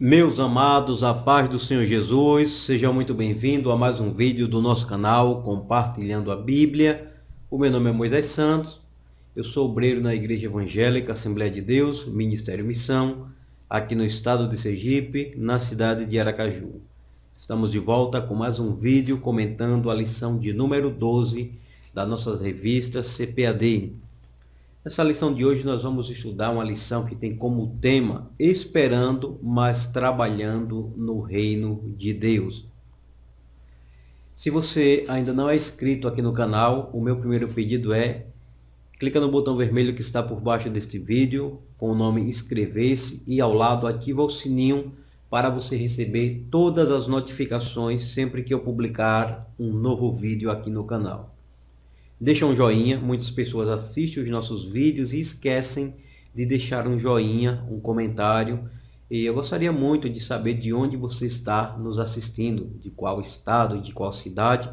Meus amados, a paz do Senhor Jesus, sejam muito bem-vindos a mais um vídeo do nosso canal Compartilhando a Bíblia. O meu nome é Moisés Santos, eu sou obreiro na Igreja Evangélica Assembleia de Deus, Ministério Missão, aqui no estado de Sergipe, na cidade de Aracaju. Estamos de volta com mais um vídeo comentando a lição de número 12 da nossa revista CPAD. Nessa lição de hoje nós vamos estudar uma lição que tem como tema Esperando, mas trabalhando no reino de Deus. Se você ainda não é inscrito aqui no canal, o meu primeiro pedido é clica no botão vermelho que está por baixo deste vídeo com o nome inscrever-se e ao lado ativa o sininho para você receber todas as notificações sempre que eu publicar um novo vídeo aqui no canal. Deixa um joinha, muitas pessoas assistem os nossos vídeos e esquecem de deixar um joinha, um comentário. E eu gostaria muito de saber de onde você está nos assistindo, de qual estado, de qual cidade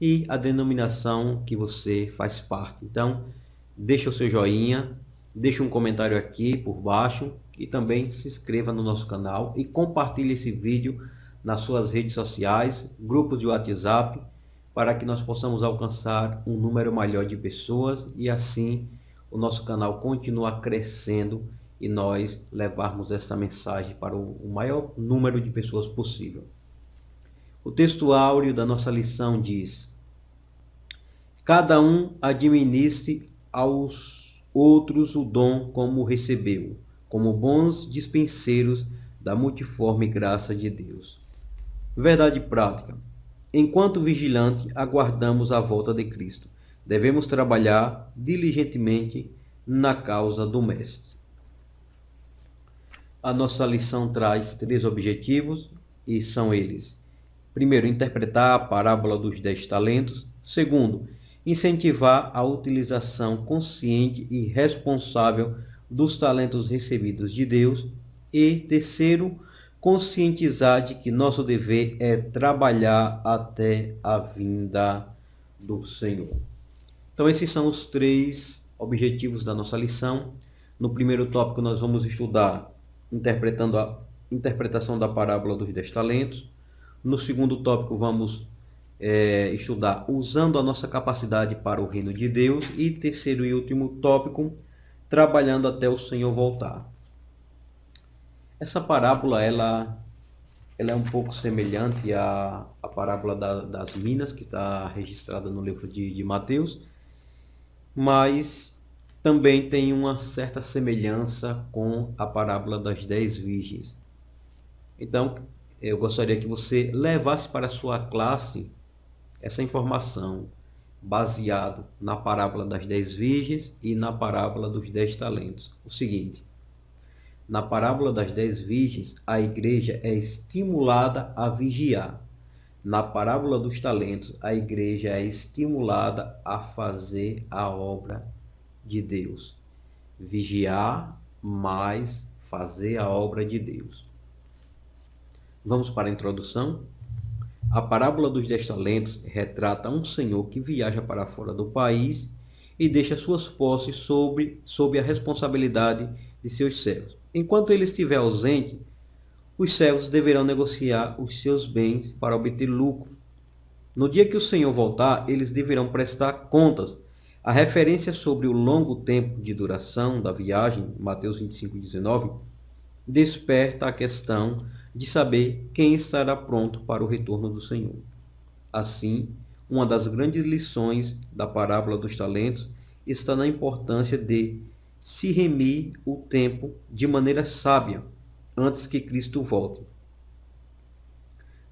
e a denominação que você faz parte. Então, deixa o seu joinha, deixa um comentário aqui por baixo e também se inscreva no nosso canal e compartilhe esse vídeo nas suas redes sociais, grupos de WhatsApp para que nós possamos alcançar um número maior de pessoas e assim o nosso canal continuar crescendo e nós levarmos essa mensagem para o maior número de pessoas possível. O texto áureo da nossa lição diz: Cada um administre aos outros o dom como recebeu, como bons dispenseiros da multiforme graça de Deus. Verdade prática. Enquanto vigilante, aguardamos a volta de Cristo. Devemos trabalhar diligentemente na causa do Mestre. A nossa lição traz três objetivos e são eles: primeiro, interpretar a parábola dos dez talentos; segundo, incentivar a utilização consciente e responsável dos talentos recebidos de Deus; e terceiro, conscientizar de que nosso dever é trabalhar até a vinda do Senhor. Então, esses são os três objetivos da nossa lição. No primeiro tópico, nós vamos estudar interpretando a interpretação da parábola dos dez talentos. No segundo tópico, vamos é, estudar usando a nossa capacidade para o reino de Deus. E terceiro e último tópico, trabalhando até o Senhor voltar. Essa parábola, ela, ela é um pouco semelhante à, à parábola da, das minas, que está registrada no livro de, de Mateus, mas também tem uma certa semelhança com a parábola das dez virgens. Então, eu gostaria que você levasse para a sua classe essa informação baseado na parábola das dez virgens e na parábola dos dez talentos. O seguinte, na parábola das dez virgens, a igreja é estimulada a vigiar. Na parábola dos talentos, a igreja é estimulada a fazer a obra de Deus. Vigiar mais fazer a obra de Deus. Vamos para a introdução? A parábola dos dez talentos retrata um senhor que viaja para fora do país e deixa suas posses sobre, sob a responsabilidade de seus servos. Enquanto ele estiver ausente, os servos deverão negociar os seus bens para obter lucro. No dia que o Senhor voltar, eles deverão prestar contas. A referência sobre o longo tempo de duração da viagem, Mateus 25, 19, desperta a questão de saber quem estará pronto para o retorno do Senhor. Assim, uma das grandes lições da parábola dos talentos está na importância de se remir o tempo de maneira sábia antes que Cristo volte.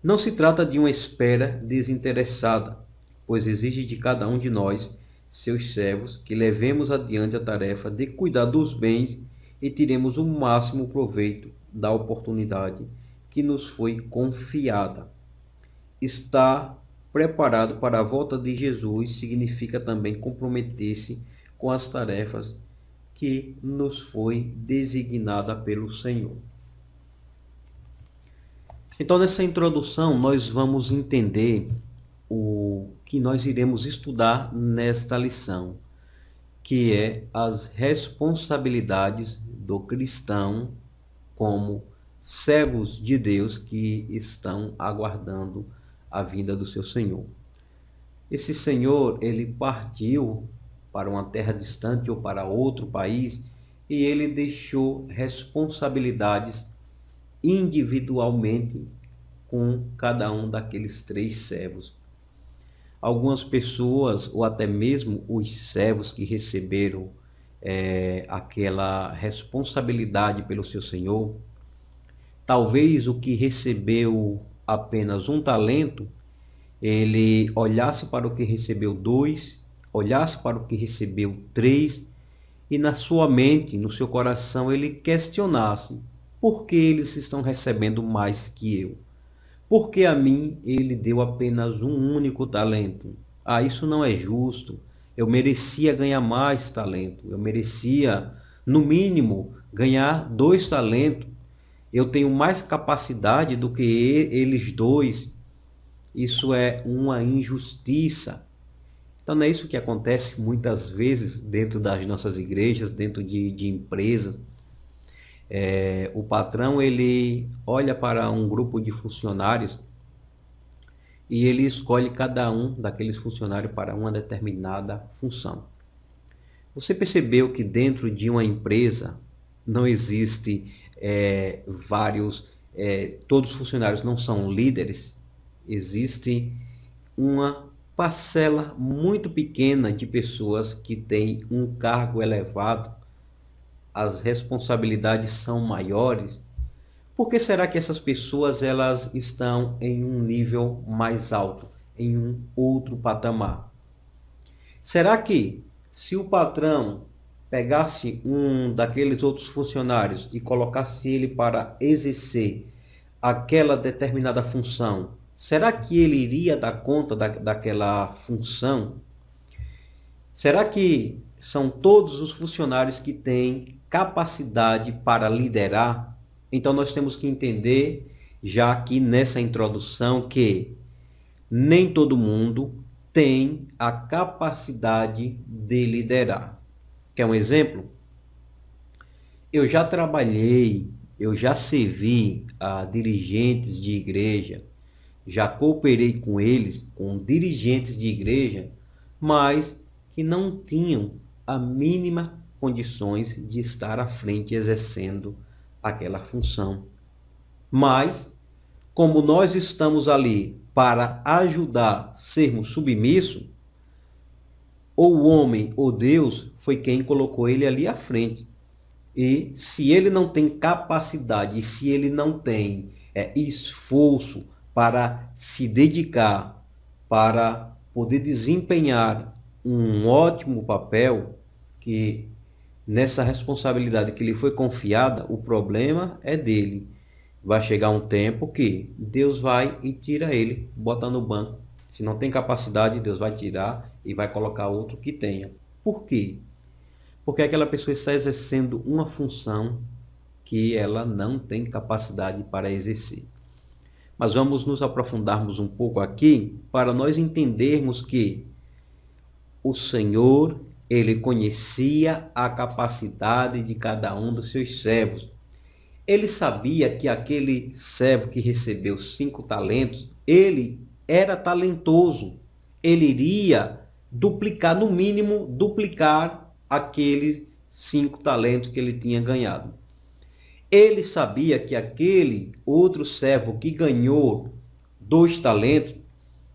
Não se trata de uma espera desinteressada, pois exige de cada um de nós, seus servos, que levemos adiante a tarefa de cuidar dos bens e tiremos o máximo proveito da oportunidade que nos foi confiada. Estar preparado para a volta de Jesus significa também comprometer-se com as tarefas que nos foi designada pelo Senhor. Então, nessa introdução, nós vamos entender o que nós iremos estudar nesta lição, que é as responsabilidades do cristão como servos de Deus que estão aguardando a vinda do seu Senhor. Esse Senhor, ele partiu para uma terra distante ou para outro país, e ele deixou responsabilidades individualmente com cada um daqueles três servos. Algumas pessoas, ou até mesmo os servos que receberam é, aquela responsabilidade pelo seu senhor, talvez o que recebeu apenas um talento, ele olhasse para o que recebeu dois olhasse para o que recebeu três e na sua mente, no seu coração, ele questionasse: por que eles estão recebendo mais que eu? Por que a mim ele deu apenas um único talento? Ah, isso não é justo. Eu merecia ganhar mais talento. Eu merecia, no mínimo, ganhar dois talentos. Eu tenho mais capacidade do que eles dois. Isso é uma injustiça. Então, não é isso que acontece muitas vezes dentro das nossas igrejas, dentro de, de empresas. É, o patrão ele olha para um grupo de funcionários e ele escolhe cada um daqueles funcionários para uma determinada função. Você percebeu que dentro de uma empresa não existe é, vários, é, todos os funcionários não são líderes, existe uma parcela muito pequena de pessoas que têm um cargo elevado, as responsabilidades são maiores. Por que será que essas pessoas elas estão em um nível mais alto, em um outro patamar? Será que se o patrão pegasse um daqueles outros funcionários e colocasse ele para exercer aquela determinada função, Será que ele iria dar conta da, daquela função? Será que são todos os funcionários que têm capacidade para liderar? Então nós temos que entender, já aqui nessa introdução, que nem todo mundo tem a capacidade de liderar. Quer um exemplo? Eu já trabalhei, eu já servi a dirigentes de igreja, já cooperei com eles, com dirigentes de igreja, mas que não tinham a mínima condições de estar à frente exercendo aquela função. Mas, como nós estamos ali para ajudar, sermos submissos, ou o homem ou Deus foi quem colocou ele ali à frente. E se ele não tem capacidade, se ele não tem é, esforço para se dedicar, para poder desempenhar um ótimo papel que nessa responsabilidade que lhe foi confiada, o problema é dele. Vai chegar um tempo que Deus vai e tira ele, bota no banco. Se não tem capacidade, Deus vai tirar e vai colocar outro que tenha. Por quê? Porque aquela pessoa está exercendo uma função que ela não tem capacidade para exercer mas vamos nos aprofundarmos um pouco aqui para nós entendermos que o Senhor, ele conhecia a capacidade de cada um dos seus servos. Ele sabia que aquele servo que recebeu cinco talentos, ele era talentoso. Ele iria duplicar, no mínimo, duplicar aqueles cinco talentos que ele tinha ganhado. Ele sabia que aquele outro servo que ganhou dois talentos,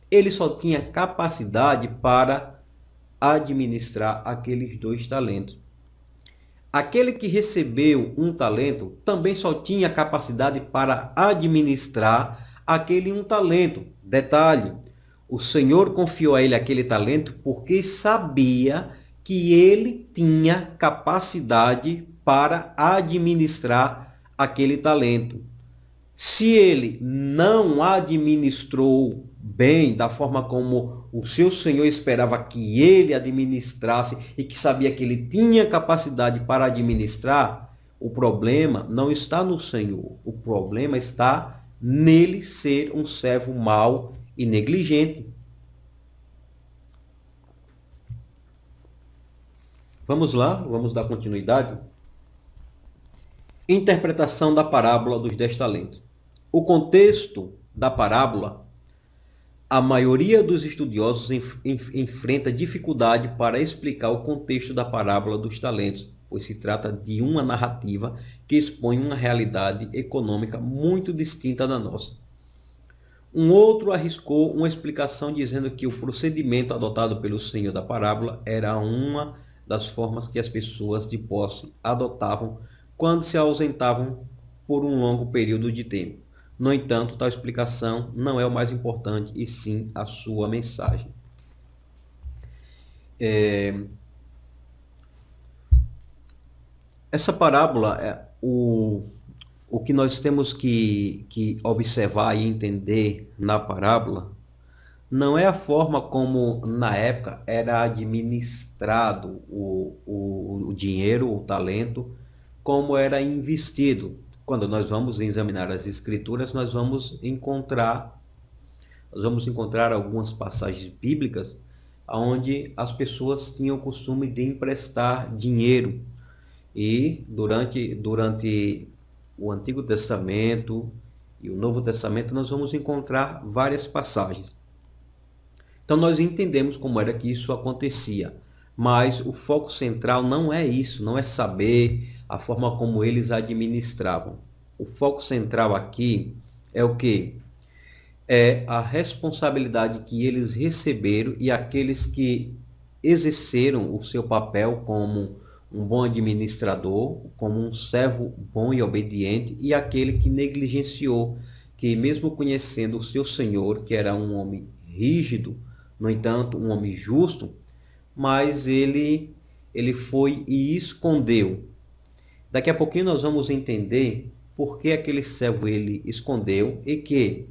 ele só tinha capacidade para administrar aqueles dois talentos. Aquele que recebeu um talento também só tinha capacidade para administrar aquele um talento. Detalhe: o Senhor confiou a ele aquele talento porque sabia que ele tinha capacidade para administrar aquele talento. Se ele não administrou bem, da forma como o seu Senhor esperava que ele administrasse e que sabia que ele tinha capacidade para administrar, o problema não está no Senhor. O problema está nele ser um servo mau e negligente. Vamos lá, vamos dar continuidade. Interpretação da parábola dos dez talentos. O contexto da parábola, a maioria dos estudiosos enf enf enfrenta dificuldade para explicar o contexto da parábola dos talentos, pois se trata de uma narrativa que expõe uma realidade econômica muito distinta da nossa. Um outro arriscou uma explicação dizendo que o procedimento adotado pelo senhor da parábola era uma das formas que as pessoas de posse adotavam quando se ausentavam por um longo período de tempo. No entanto, tal explicação não é o mais importante, e sim a sua mensagem. É... Essa parábola, é o, o que nós temos que, que observar e entender na parábola não é a forma como na época era administrado o, o, o dinheiro, o talento, como era investido. Quando nós vamos examinar as escrituras, nós vamos encontrar nós vamos encontrar algumas passagens bíblicas onde as pessoas tinham o costume de emprestar dinheiro. E durante durante o Antigo Testamento e o Novo Testamento nós vamos encontrar várias passagens. Então nós entendemos como era que isso acontecia, mas o foco central não é isso, não é saber a forma como eles administravam. O foco central aqui é o que? É a responsabilidade que eles receberam e aqueles que exerceram o seu papel como um bom administrador, como um servo bom e obediente, e aquele que negligenciou, que mesmo conhecendo o seu senhor, que era um homem rígido, no entanto, um homem justo, mas ele ele foi e escondeu Daqui a pouquinho nós vamos entender por que aquele servo ele escondeu e que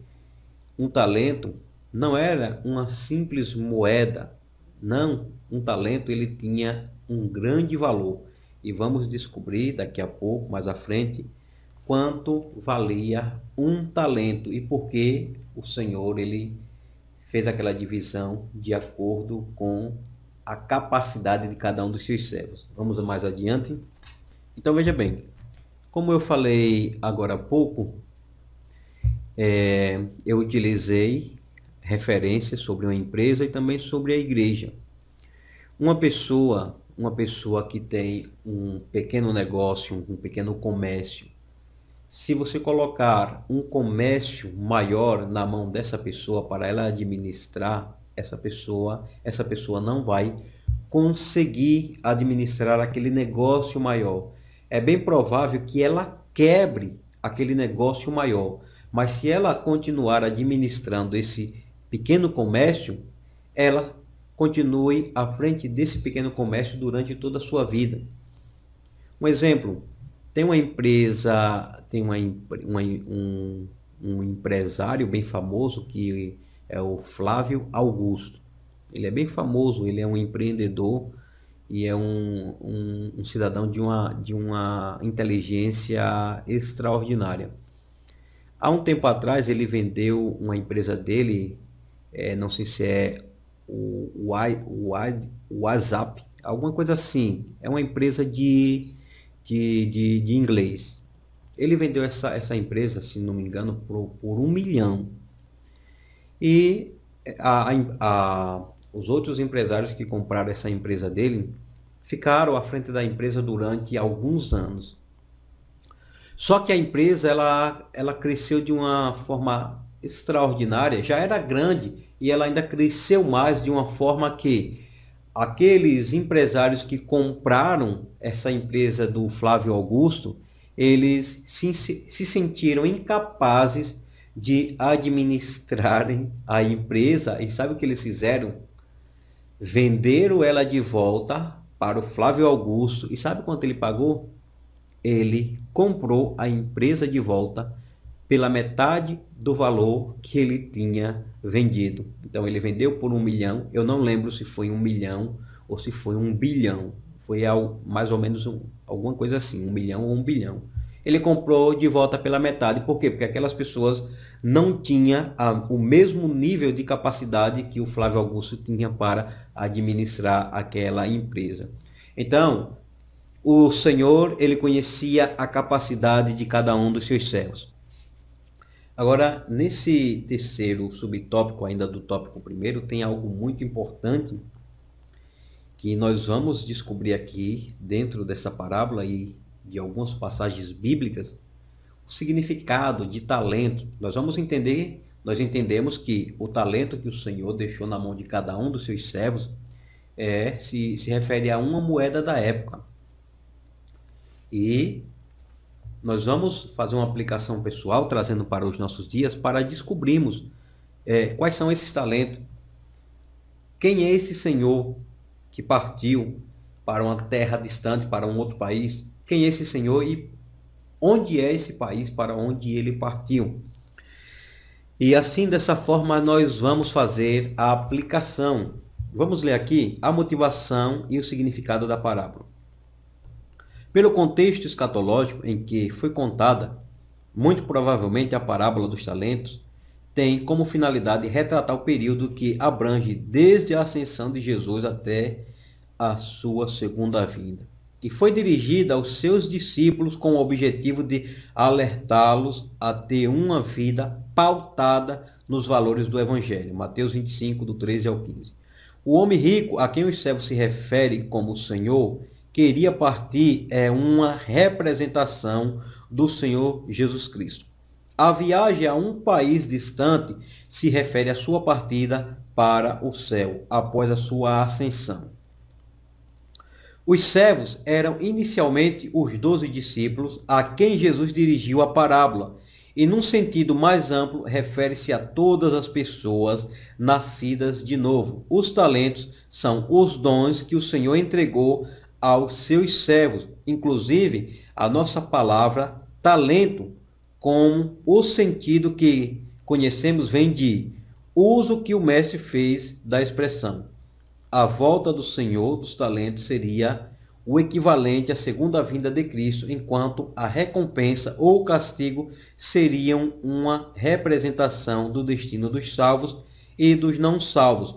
um talento não era uma simples moeda, não, um talento ele tinha um grande valor. E vamos descobrir daqui a pouco, mais à frente, quanto valia um talento e por que o Senhor ele fez aquela divisão de acordo com a capacidade de cada um dos seus servos. Vamos mais adiante. Então veja bem, como eu falei agora há pouco, é, eu utilizei referências sobre uma empresa e também sobre a igreja. Uma pessoa, uma pessoa que tem um pequeno negócio, um pequeno comércio, se você colocar um comércio maior na mão dessa pessoa para ela administrar, essa pessoa, essa pessoa não vai conseguir administrar aquele negócio maior é bem provável que ela quebre aquele negócio maior. Mas se ela continuar administrando esse pequeno comércio, ela continue à frente desse pequeno comércio durante toda a sua vida. Um exemplo, tem uma empresa, tem uma, uma um, um empresário bem famoso que é o Flávio Augusto. Ele é bem famoso, ele é um empreendedor e é um, um, um cidadão de uma, de uma inteligência extraordinária. Há um tempo atrás ele vendeu uma empresa dele, é, não sei se é o, o, o, o WhatsApp, alguma coisa assim. É uma empresa de, de, de, de, inglês. Ele vendeu essa, essa empresa, se não me engano, por, por um milhão. E a, a, a, os outros empresários que compraram essa empresa dele ficaram à frente da empresa durante alguns anos. Só que a empresa ela, ela cresceu de uma forma extraordinária, já era grande e ela ainda cresceu mais de uma forma que aqueles empresários que compraram essa empresa do Flávio Augusto, eles se, se sentiram incapazes de administrarem a empresa e sabe o que eles fizeram? Venderam ela de volta para o Flávio Augusto. E sabe quanto ele pagou? Ele comprou a empresa de volta pela metade do valor que ele tinha vendido. Então ele vendeu por um milhão. Eu não lembro se foi um milhão ou se foi um bilhão. Foi ao, mais ou menos um, alguma coisa assim, um milhão ou um bilhão. Ele comprou de volta pela metade. Por quê? Porque aquelas pessoas não tinha a, ah, o mesmo nível de capacidade que o Flávio Augusto tinha para administrar aquela empresa. Então, o Senhor, ele conhecia a capacidade de cada um dos seus servos. Agora, nesse terceiro subtópico, ainda do tópico primeiro, tem algo muito importante que nós vamos descobrir aqui dentro dessa parábola e de algumas passagens bíblicas significado de talento. Nós vamos entender, nós entendemos que o talento que o Senhor deixou na mão de cada um dos seus servos é, se, se refere a uma moeda da época. E nós vamos fazer uma aplicação pessoal, trazendo para os nossos dias, para descobrirmos é, quais são esses talentos. Quem é esse Senhor que partiu para uma terra distante, para um outro país? Quem é esse Senhor e onde é esse país para onde ele partiu. E assim, dessa forma, nós vamos fazer a aplicação. Vamos ler aqui a motivação e o significado da parábola. Pelo contexto escatológico em que foi contada, muito provavelmente a parábola dos talentos tem como finalidade retratar o período que abrange desde a ascensão de Jesus até a sua segunda vinda que foi dirigida aos seus discípulos com o objetivo de alertá-los a ter uma vida pautada nos valores do Evangelho. Mateus 25, do 13 ao 15. O homem rico, a quem os servos se refere como Senhor, queria partir é uma representação do Senhor Jesus Cristo. A viagem a um país distante se refere à sua partida para o céu após a sua ascensão. Os servos eram inicialmente os doze discípulos a quem Jesus dirigiu a parábola, e num sentido mais amplo refere-se a todas as pessoas nascidas de novo. Os talentos são os dons que o Senhor entregou aos seus servos, inclusive a nossa palavra talento, com o sentido que conhecemos vem de uso que o mestre fez da expressão a volta do Senhor dos talentos seria o equivalente à segunda vinda de Cristo, enquanto a recompensa ou castigo seriam uma representação do destino dos salvos e dos não salvos.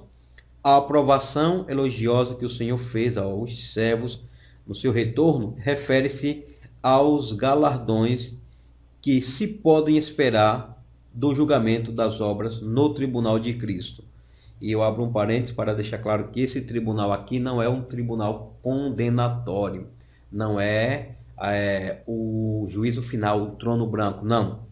A aprovação elogiosa que o Senhor fez aos servos no seu retorno refere-se aos galardões que se podem esperar do julgamento das obras no tribunal de Cristo. E eu abro um parênteses para deixar claro que esse tribunal aqui não é um tribunal condenatório, não é, é o juízo final, o trono branco, não.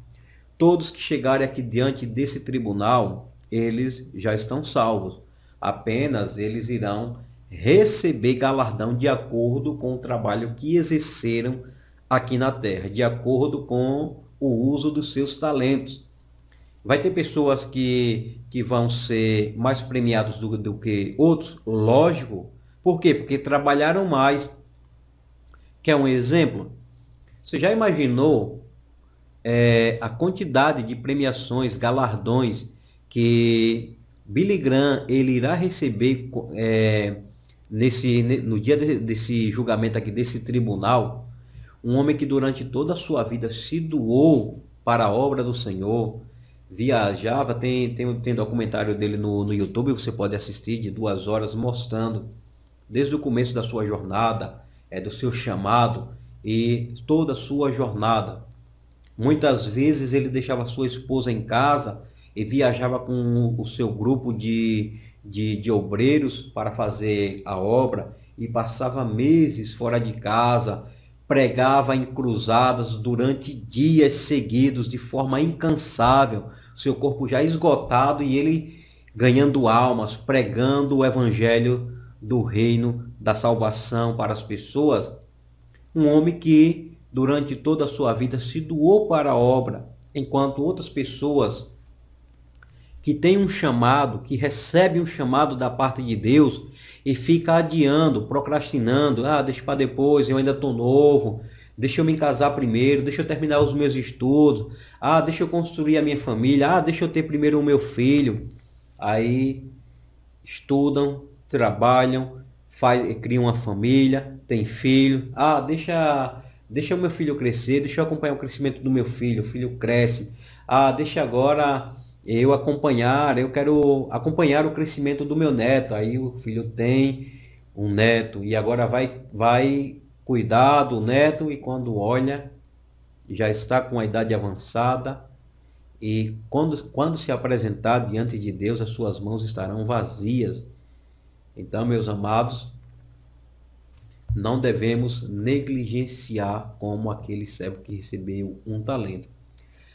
Todos que chegarem aqui diante desse tribunal, eles já estão salvos. Apenas eles irão receber galardão de acordo com o trabalho que exerceram aqui na terra, de acordo com o uso dos seus talentos. Vai ter pessoas que, que vão ser mais premiados do, do que outros, lógico. Por quê? Porque trabalharam mais. Quer um exemplo? Você já imaginou é, a quantidade de premiações, galardões que Billy Graham ele irá receber é, nesse, no dia desse julgamento aqui, desse tribunal? Um homem que durante toda a sua vida se doou para a obra do Senhor, viajava, tem, tem, tem documentário dele no, no YouTube, você pode assistir de duas horas mostrando desde o começo da sua jornada, é do seu chamado e toda a sua jornada. Muitas vezes ele deixava sua esposa em casa e viajava com o seu grupo de, de, de obreiros para fazer a obra e passava meses fora de casa, pregava em cruzadas durante dias seguidos de forma incansável seu corpo já esgotado e ele ganhando almas, pregando o evangelho do reino da salvação para as pessoas. Um homem que durante toda a sua vida se doou para a obra, enquanto outras pessoas que têm um chamado, que recebem um chamado da parte de Deus e fica adiando, procrastinando, ah, deixa para depois, eu ainda estou novo, deixa eu me casar primeiro, deixa eu terminar os meus estudos, ah, deixa eu construir a minha família, ah, deixa eu ter primeiro o meu filho. Aí estudam, trabalham, faz, criam uma família, tem filho, ah, deixa, deixa o meu filho crescer, deixa eu acompanhar o crescimento do meu filho, o filho cresce, ah, deixa agora eu acompanhar, eu quero acompanhar o crescimento do meu neto, aí o filho tem um neto e agora vai vai cuidado neto e quando olha, já está com a idade avançada e quando, quando se apresentar diante de Deus, as suas mãos estarão vazias. Então, meus amados, não devemos negligenciar como aquele servo que recebeu um talento.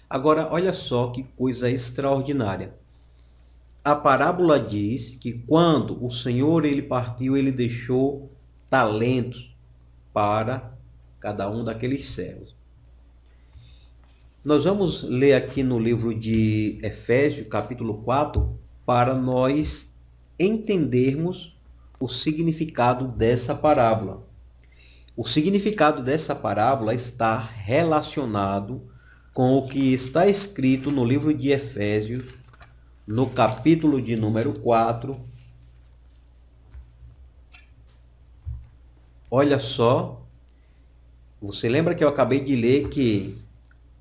Agora, olha só que coisa extraordinária. A parábola diz que quando o Senhor ele partiu, ele deixou talentos para cada um daqueles servos. Nós vamos ler aqui no livro de Efésios, capítulo 4, para nós entendermos o significado dessa parábola. O significado dessa parábola está relacionado com o que está escrito no livro de Efésios, no capítulo de número 4, Olha só, você lembra que eu acabei de ler que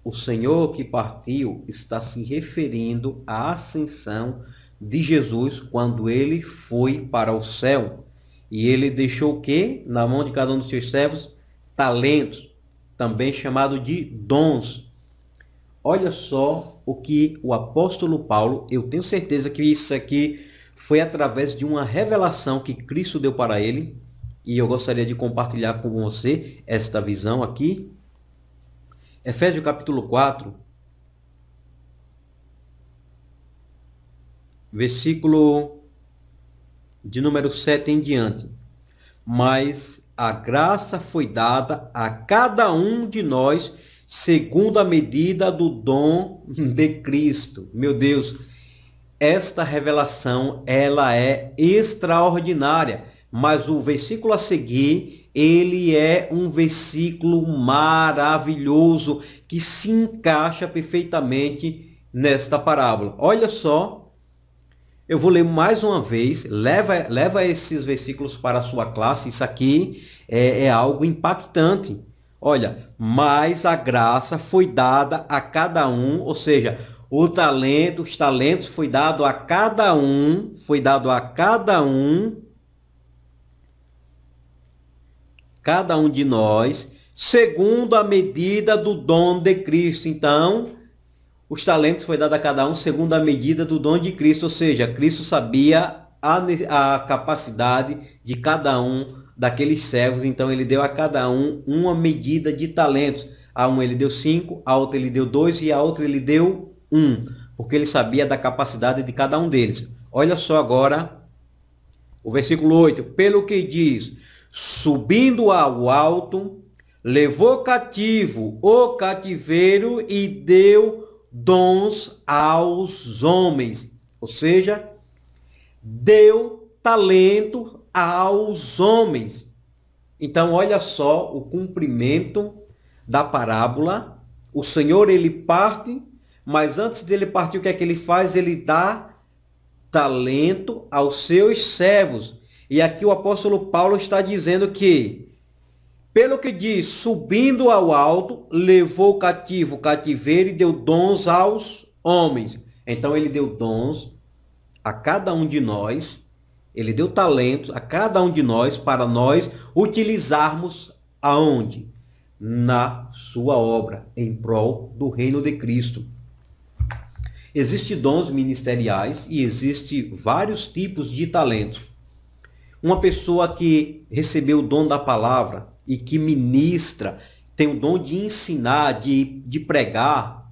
o Senhor que partiu está se referindo à ascensão de Jesus quando ele foi para o céu. E ele deixou o que? Na mão de cada um dos seus servos? Talentos, também chamado de dons. Olha só o que o apóstolo Paulo, eu tenho certeza que isso aqui foi através de uma revelação que Cristo deu para ele, e eu gostaria de compartilhar com você esta visão aqui. Efésios capítulo 4, versículo de número 7 em diante. Mas a graça foi dada a cada um de nós segundo a medida do dom de Cristo. Meu Deus, esta revelação ela é extraordinária mas o versículo a seguir, ele é um versículo maravilhoso que se encaixa perfeitamente nesta parábola. Olha só, eu vou ler mais uma vez, leva, leva esses versículos para a sua classe, isso aqui é, é algo impactante. Olha, mas a graça foi dada a cada um, ou seja, o talento, os talentos foi dado a cada um, foi dado a cada um cada um de nós, segundo a medida do dom de Cristo. Então, os talentos foi dado a cada um segundo a medida do dom de Cristo, ou seja, Cristo sabia a, a capacidade de cada um daqueles servos, então ele deu a cada um uma medida de talentos. A um ele deu cinco, a outra ele deu dois e a outra ele deu um, porque ele sabia da capacidade de cada um deles. Olha só agora o versículo 8, pelo que diz, subindo ao alto, levou cativo o cativeiro e deu dons aos homens. Ou seja, deu talento aos homens. Então, olha só o cumprimento da parábola. O Senhor, ele parte, mas antes dele partir, o que é que ele faz? Ele dá talento aos seus servos. E aqui o apóstolo Paulo está dizendo que, pelo que diz, subindo ao alto, levou o cativo o cativeiro e deu dons aos homens. Então ele deu dons a cada um de nós, ele deu talentos a cada um de nós para nós utilizarmos aonde? Na sua obra, em prol do reino de Cristo. Existem dons ministeriais e existem vários tipos de talento. Uma pessoa que recebeu o dom da palavra e que ministra, tem o dom de ensinar, de, de pregar,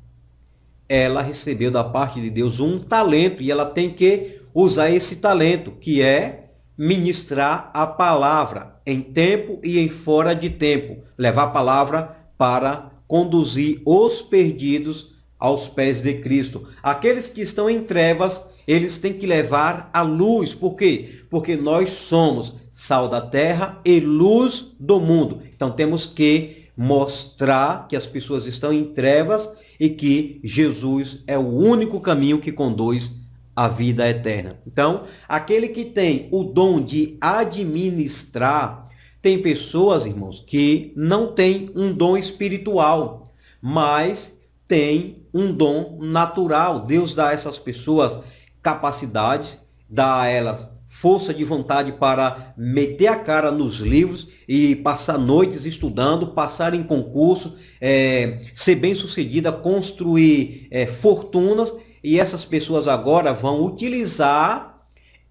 ela recebeu da parte de Deus um talento e ela tem que usar esse talento, que é ministrar a palavra em tempo e em fora de tempo, levar a palavra para conduzir os perdidos aos pés de Cristo. Aqueles que estão em trevas eles têm que levar a luz. Por quê? Porque nós somos sal da terra e luz do mundo. Então temos que mostrar que as pessoas estão em trevas e que Jesus é o único caminho que conduz à vida eterna. Então, aquele que tem o dom de administrar, tem pessoas, irmãos, que não tem um dom espiritual, mas tem um dom natural. Deus dá a essas pessoas capacidades, dá a elas força de vontade para meter a cara nos livros e passar noites estudando, passar em concurso, é, ser bem sucedida, construir é, fortunas e essas pessoas agora vão utilizar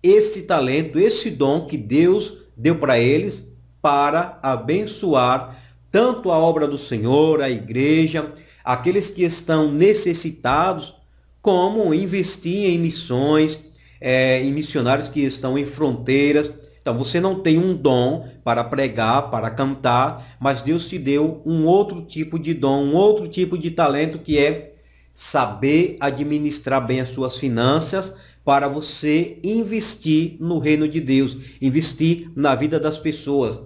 esse talento, esse dom que Deus deu para eles para abençoar tanto a obra do Senhor, a igreja, aqueles que estão necessitados como investir em missões, é, em missionários que estão em fronteiras. Então, você não tem um dom para pregar, para cantar, mas Deus te deu um outro tipo de dom, um outro tipo de talento que é saber administrar bem as suas finanças para você investir no reino de Deus, investir na vida das pessoas.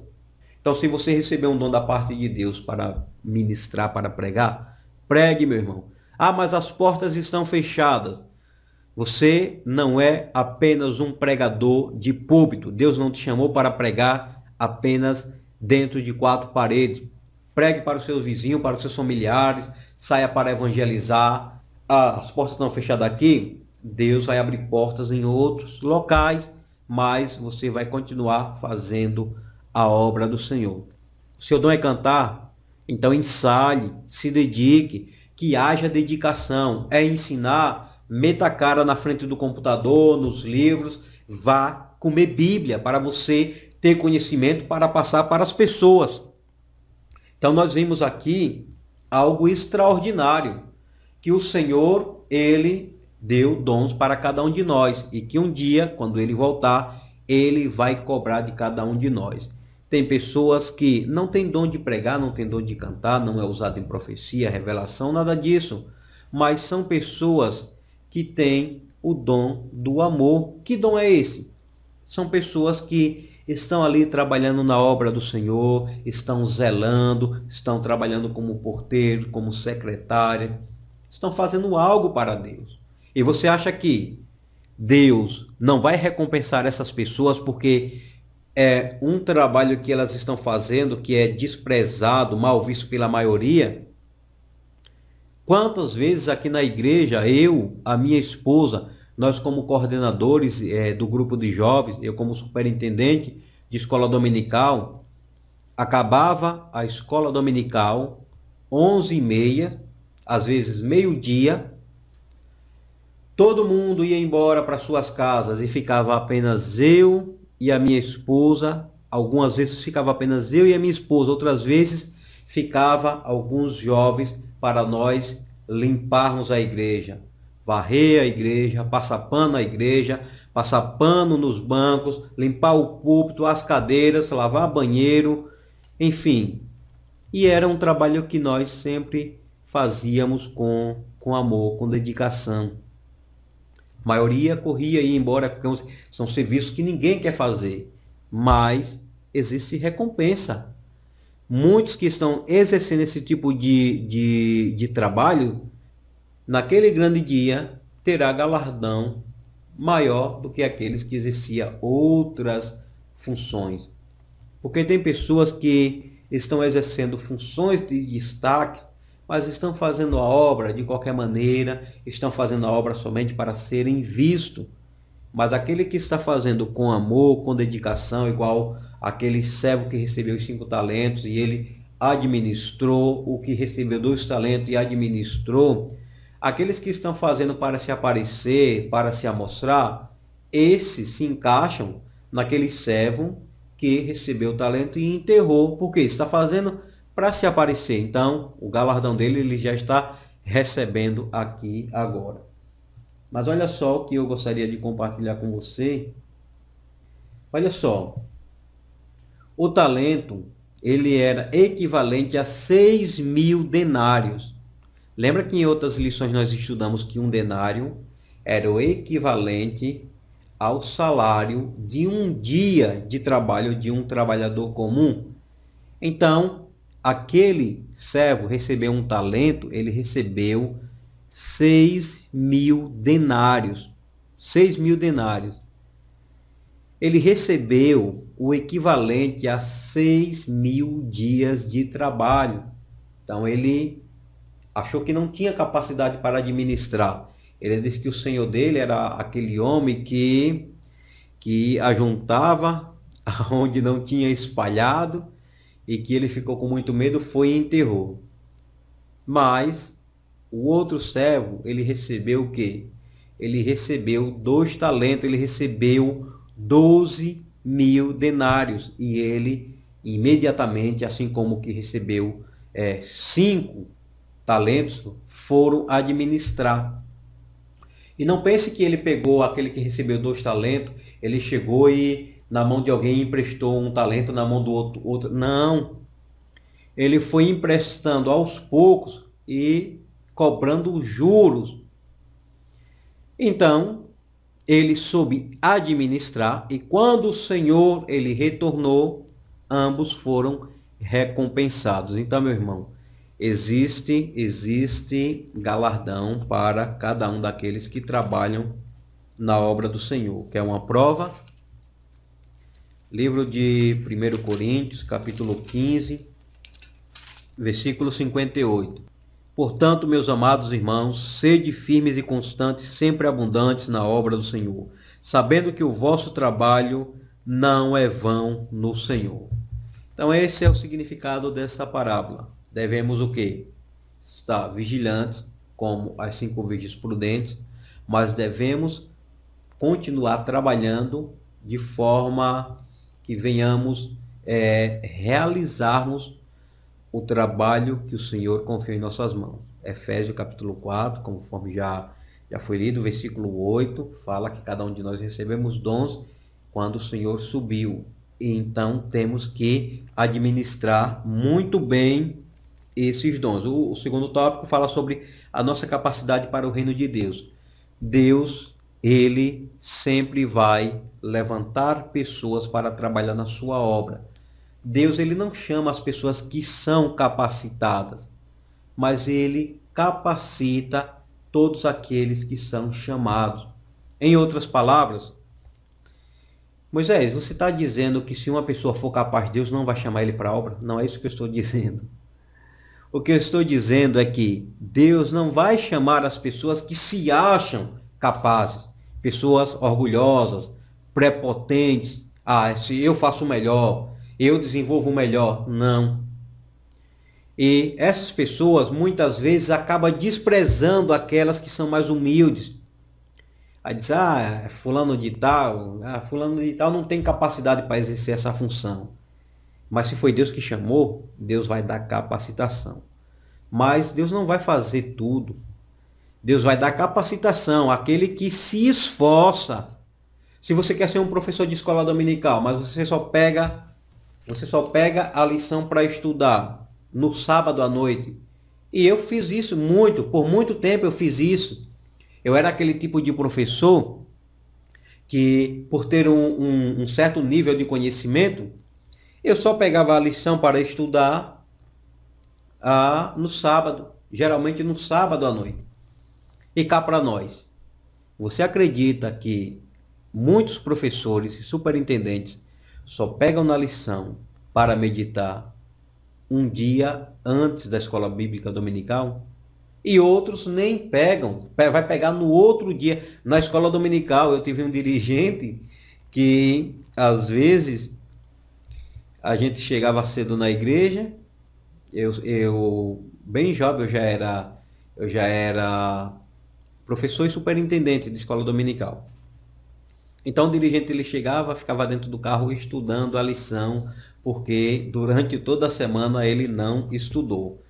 Então, se você receber um dom da parte de Deus para ministrar, para pregar, pregue, meu irmão ah, mas as portas estão fechadas. Você não é apenas um pregador de púlpito. Deus não te chamou para pregar apenas dentro de quatro paredes. Pregue para os seus vizinhos, para os seus familiares, saia para evangelizar. Ah, as portas estão fechadas aqui. Deus vai abrir portas em outros locais, mas você vai continuar fazendo a obra do Senhor. O seu dom é cantar, então ensale, se dedique, que haja dedicação, é ensinar, meta a cara na frente do computador, nos livros, vá comer Bíblia para você ter conhecimento para passar para as pessoas. Então nós vimos aqui algo extraordinário que o Senhor, ele deu dons para cada um de nós e que um dia, quando ele voltar, ele vai cobrar de cada um de nós. Tem pessoas que não têm dom de pregar, não têm dom de cantar, não é usado em profecia, revelação, nada disso. Mas são pessoas que têm o dom do amor. Que dom é esse? São pessoas que estão ali trabalhando na obra do Senhor, estão zelando, estão trabalhando como porteiro, como secretária, estão fazendo algo para Deus. E você acha que Deus não vai recompensar essas pessoas porque é um trabalho que elas estão fazendo que é desprezado, mal visto pela maioria. Quantas vezes aqui na igreja, eu, a minha esposa, nós como coordenadores é, do grupo de jovens, eu como superintendente de escola dominical, acabava a escola dominical 11 e meia, às vezes meio-dia, todo mundo ia embora para suas casas e ficava apenas eu, e a minha esposa. Algumas vezes ficava apenas eu e a minha esposa, outras vezes ficava alguns jovens para nós limparmos a igreja, varrer a igreja, passar pano na igreja, passar pano nos bancos, limpar o púlpito, as cadeiras, lavar banheiro, enfim. E era um trabalho que nós sempre fazíamos com, com amor, com dedicação. A maioria corria e ia embora, porque é são serviços que ninguém quer fazer. Mas existe recompensa. Muitos que estão exercendo esse tipo de, de, de trabalho, naquele grande dia, terá galardão maior do que aqueles que exercia outras funções. Porque tem pessoas que estão exercendo funções de destaque mas estão fazendo a obra de qualquer maneira, estão fazendo a obra somente para serem visto. Mas aquele que está fazendo com amor, com dedicação, igual aquele servo que recebeu os cinco talentos e ele administrou o que recebeu dois talentos e administrou, aqueles que estão fazendo para se aparecer, para se amostrar, esses se encaixam naquele servo que recebeu o talento e enterrou, porque está fazendo para se aparecer. Então, o galardão dele ele já está recebendo aqui agora. Mas olha só o que eu gostaria de compartilhar com você. Olha só. O talento, ele era equivalente a 6 mil denários. Lembra que em outras lições nós estudamos que um denário era o equivalente ao salário de um dia de trabalho de um trabalhador comum? Então, aquele servo recebeu um talento, ele recebeu seis mil denários. Seis mil denários. Ele recebeu o equivalente a seis mil dias de trabalho. Então ele achou que não tinha capacidade para administrar. Ele disse que o senhor dele era aquele homem que que ajuntava aonde não tinha espalhado e que ele ficou com muito medo foi e enterrou. Mas o outro servo, ele recebeu o quê? Ele recebeu dois talentos, ele recebeu doze mil denários. E ele, imediatamente, assim como que recebeu é, cinco talentos, foram administrar. E não pense que ele pegou aquele que recebeu dois talentos, ele chegou e na mão de alguém emprestou um talento na mão do outro, outro. Não. Ele foi emprestando aos poucos e cobrando juros. Então, ele soube administrar e quando o Senhor ele retornou, ambos foram recompensados. Então, meu irmão, existe existe galardão para cada um daqueles que trabalham na obra do Senhor. Quer é uma prova? Livro de 1 Coríntios, capítulo 15, versículo 58. Portanto, meus amados irmãos, sede firmes e constantes, sempre abundantes na obra do Senhor, sabendo que o vosso trabalho não é vão no Senhor. Então, esse é o significado dessa parábola. Devemos o quê? Estar vigilantes, como as cinco virgens prudentes, mas devemos continuar trabalhando de forma que venhamos é, realizarmos o trabalho que o Senhor confiou em nossas mãos. Efésios capítulo 4, conforme já, já foi lido, versículo 8, fala que cada um de nós recebemos dons quando o Senhor subiu. E então temos que administrar muito bem esses dons. O, o segundo tópico fala sobre a nossa capacidade para o reino de Deus. Deus ele sempre vai levantar pessoas para trabalhar na sua obra. Deus ele não chama as pessoas que são capacitadas, mas ele capacita todos aqueles que são chamados. Em outras palavras, Moisés, você está dizendo que se uma pessoa for capaz, Deus não vai chamar ele para a obra? Não é isso que eu estou dizendo. O que eu estou dizendo é que Deus não vai chamar as pessoas que se acham capazes pessoas orgulhosas, prepotentes. Ah, se eu faço melhor, eu desenvolvo melhor. Não. E essas pessoas muitas vezes acabam desprezando aquelas que são mais humildes. Aí diz, ah, é fulano de tal, ah, fulano de tal não tem capacidade para exercer essa função. Mas se foi Deus que chamou, Deus vai dar capacitação. Mas Deus não vai fazer tudo. Deus vai dar capacitação àquele que se esforça. Se você quer ser um professor de escola dominical, mas você só pega você só pega a lição para estudar no sábado à noite. E eu fiz isso muito, por muito tempo eu fiz isso. Eu era aquele tipo de professor que, por ter um, um, um certo nível de conhecimento, eu só pegava a lição para estudar ah, no sábado, geralmente no sábado à noite. E cá para nós, você acredita que muitos professores e superintendentes só pegam na lição para meditar um dia antes da escola bíblica dominical? E outros nem pegam, vai pegar no outro dia. Na escola dominical, eu tive um dirigente que, às vezes, a gente chegava cedo na igreja, eu, eu bem jovem, eu já era, eu já era professor e superintendente de escola dominical. Então o dirigente ele chegava, ficava dentro do carro estudando a lição, porque durante toda a semana ele não estudou.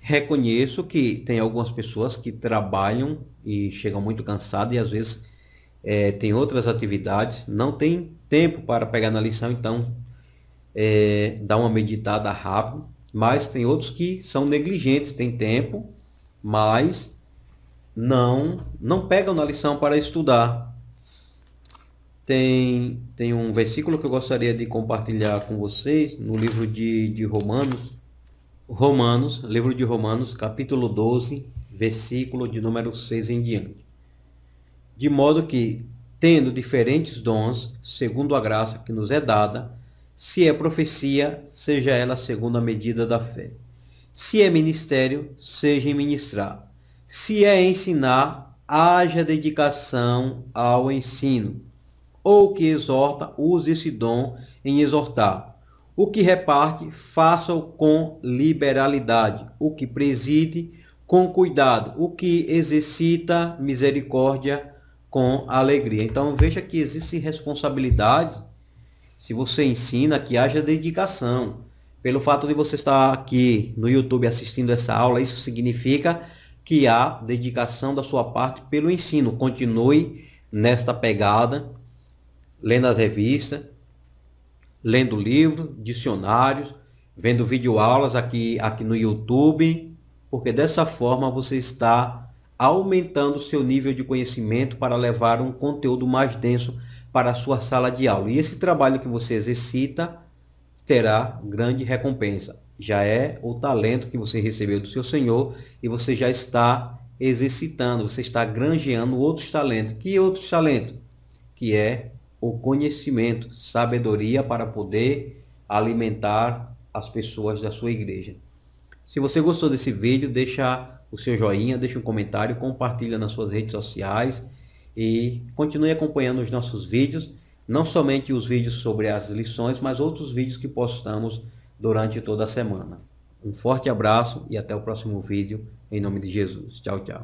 Reconheço que tem algumas pessoas que trabalham e chegam muito cansadas e às vezes é, tem outras atividades, não tem tempo para pegar na lição, então é, dá uma meditada rápido, mas tem outros que são negligentes, tem tempo, mas não não pegam na lição para estudar. Tem, tem um versículo que eu gostaria de compartilhar com vocês no livro de, de Romanos. Romanos, livro de Romanos, capítulo 12, versículo de número 6 em diante. De modo que, tendo diferentes dons, segundo a graça que nos é dada, se é profecia, seja ela segundo a medida da fé. Se é ministério, seja em ministrar se é ensinar, haja dedicação ao ensino. Ou que exorta, use esse dom em exortar. O que reparte, faça-o com liberalidade. O que preside, com cuidado. O que exercita, misericórdia com alegria. Então veja que existe responsabilidade. Se você ensina, que haja dedicação. Pelo fato de você estar aqui no YouTube assistindo essa aula, isso significa que há dedicação da sua parte pelo ensino. Continue nesta pegada, lendo as revistas, lendo livro, dicionários, vendo videoaulas aqui, aqui no YouTube, porque dessa forma você está aumentando seu nível de conhecimento para levar um conteúdo mais denso para a sua sala de aula. E esse trabalho que você exercita terá grande recompensa já é o talento que você recebeu do seu Senhor e você já está exercitando, você está granjeando outros talentos. Que outros talentos? Que é o conhecimento, sabedoria para poder alimentar as pessoas da sua igreja. Se você gostou desse vídeo, deixa o seu joinha, deixa um comentário, compartilha nas suas redes sociais e continue acompanhando os nossos vídeos, não somente os vídeos sobre as lições, mas outros vídeos que postamos durante toda a semana. Um forte abraço e até o próximo vídeo. Em nome de Jesus. Tchau, tchau.